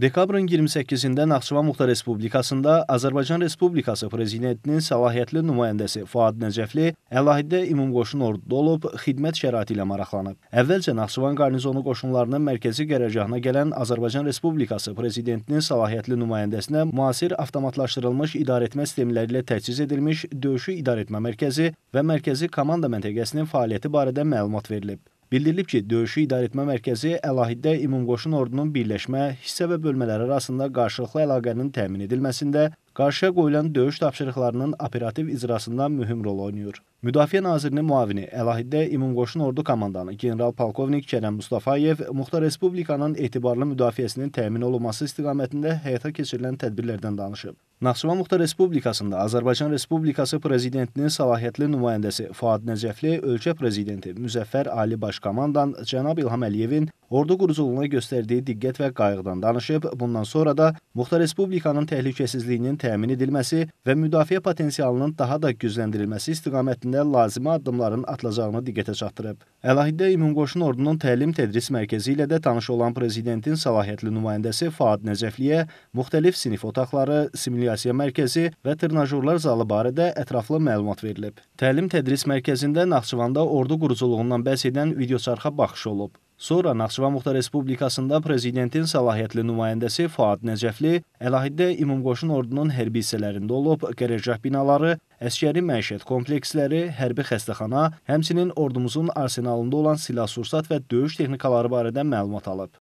Dekabrın 28-də Naxçıvan Muxtar Respublikasında Azərbaycan Respublikası Prezidentinin səlahiyyətli nümayəndəsi Fuad Nəcəfli əlahiddə ümumqoşun orduda olub, xidmət şəraiti ilə maraqlanıb. Əvvəlcə Naxçıvan Qarnizonu qoşunlarının mərkəzi qərargahına gələn Azərbaycan Respublikası Prezidentinin səlahiyyətli nümayəndəsinə müasir avtomatlaşdırılmış idarəetmə sistemləri ilə təchiz edilmiş döyüşü idarəetmə mərkəzi və mərkəzi komanda məntəqəsinin fəaliyyəti barədə məlumat verilib. Bildirilib ki, döyüşü idarəetmə mərkəzi əlahiddə ümumqoşun ordunun birləşmə, hissə və bölmələri arasında qarşılıqlı əlaqənin təmin edilməsində, qarşıya qoyulan döyüş tapşırıqlarının operativ icrasında mühüm rol oynayır. Müdafiə Nazirinin müavini, əlahiddə ümumqoşun ordu komandanı general-polkovnik Kərəm Mustafayev Muxtar Respublikanın etibarlı müdafiəsinin təmin olunması istiqamətində həyata keçirilən tədbirlərdən danışıb. Naxçıvan Muxtar Respublikasında Azərbaycan Respublikası Prezidentinin səlahiyyətli nümayəndəsi Fuad Nəcəfli ölkə prezidenti Müzəffər Ali Baş Komandan cənab İlham Əliyevin ordu quruculuğuna göstərdiyi diqqət və qayğıdan danışıb, bundan sonra da Muxtar Respublikanın təhlükəsizliyinin təmin edilməsi və müdafiə potensialının daha da gücləndirilməsi istiqamətində lazımi addımların atılacağını diqqətə çatdırıb. Əlahiddə İmumqoşun Ordunun təlim-tədris mərkəzi ilə də tanış olan prezidentin səlahiyyətli nümayəndəsi Fuad Nəcəfliyə müxtəlif sinif otaqları, simulyasiya mərkəzi və tırnajurlar zalı barədə ətraflı məlumat verilib. Təlim-tədris mərkəzində Naxçıvanda ordu quruculuğundan bəhs edən videoçarxa baxış olub. Sonra Naxçıvan Muxtar Respublikasında prezidentin səlahiyyətli nümayəndəsi Fuad Nəcəfli əlahiddə İmumqoşun ordunun hərbi hissələrində olub, qərargah binaları, əskəri məişət kompleksləri, hərbi xəstəxana, həmçinin ordumuzun arsenalında olan silah-sursat və döyüş texnikaları barədə məlumat alıb.